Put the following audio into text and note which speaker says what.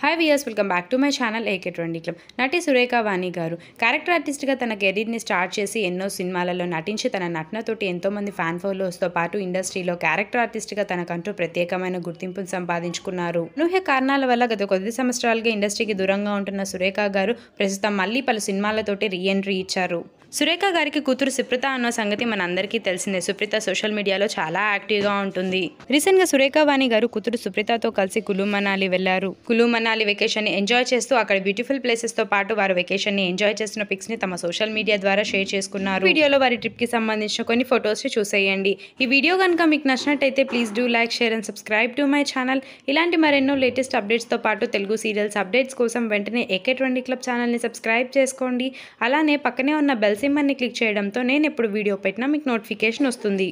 Speaker 1: hi viewers welcome back to my channel AK twenty club నటి సురేఖ వాణి గారు character ఆర్టిస్ట్గా తన కెరీర్ని స్టార్ట్ చేసి ఎన్నో సినిమాలలో నటించి తన నటనతోటి ఎంతోమంది ఫ్యాన్ ఫాలోవర్స్తో పాటు ఇండస్ట్రీలో క్యారెక్టర్ ఆర్టిస్ట్గా తనకంటూ ప్రత్యేకమైన గుర్తింపును సంపాదించుకున్నారు అనూహ్య కారణాల వల్ల గత కొద్ది సంవత్సరాలుగా ఇండస్ట్రీకి దూరంగా ఉంటున్న సురేఖ గారు ప్రస్తుతం మళ్ళీ పలు సినిమాలతోటి రీఎంట్రీ ఇచ్చారు సురేఖ గారికి కూతురు సుప్రిత అన్న సంగతి మనందరికీ తెలిసిందే సుప్రిత సోషల్ మీడియాలో చాలా యాక్టివ్గా ఉంటుంది రీసెంట్గా సురేఖ వాణి గారు కూతురు సుప్రితతో కలిసి కులు మనాలి వెళ్లారు కులు మనాలి వెకేషన్ ఎంజాయ్ చేస్తూ అక్కడ బ్యూటిఫుల్ ప్లేసెస్ తో పాటు వారు వెకేషన్ ని ఎంజాయ్ చేస్తున్న పిక్స్ ని తమ సోషల్ మీడియా ద్వారా షేర్ చేసుకున్నారు వీడియోలో వారి ట్రిప్ కి సంబంధించిన కొన్ని ఫొటోస్ చూసేయండి ఈ వీడియో కనుక మీకు నచ్చినట్టయితే please do like share and subscribe to my channel ఇలాంటి మరెన్నో లేటెస్ట్ అప్డేట్స్ తో పాటు తెలుగు సీరియల్స్ అప్డేట్స్ కోసం వెంటనే ఏకే ట్వంటీ క్లబ్ ఛానల్ని సబ్స్క్రైబ్ చేసుకోండి అలానే పక్కనే ఉన్న బెల్ బెల్ సిమ్మర్ని క్లిక్ చేయడంతో నేను ఎప్పుడు వీడియో పెట్టినా మీకు నోటిఫికేషన్ వస్తుంది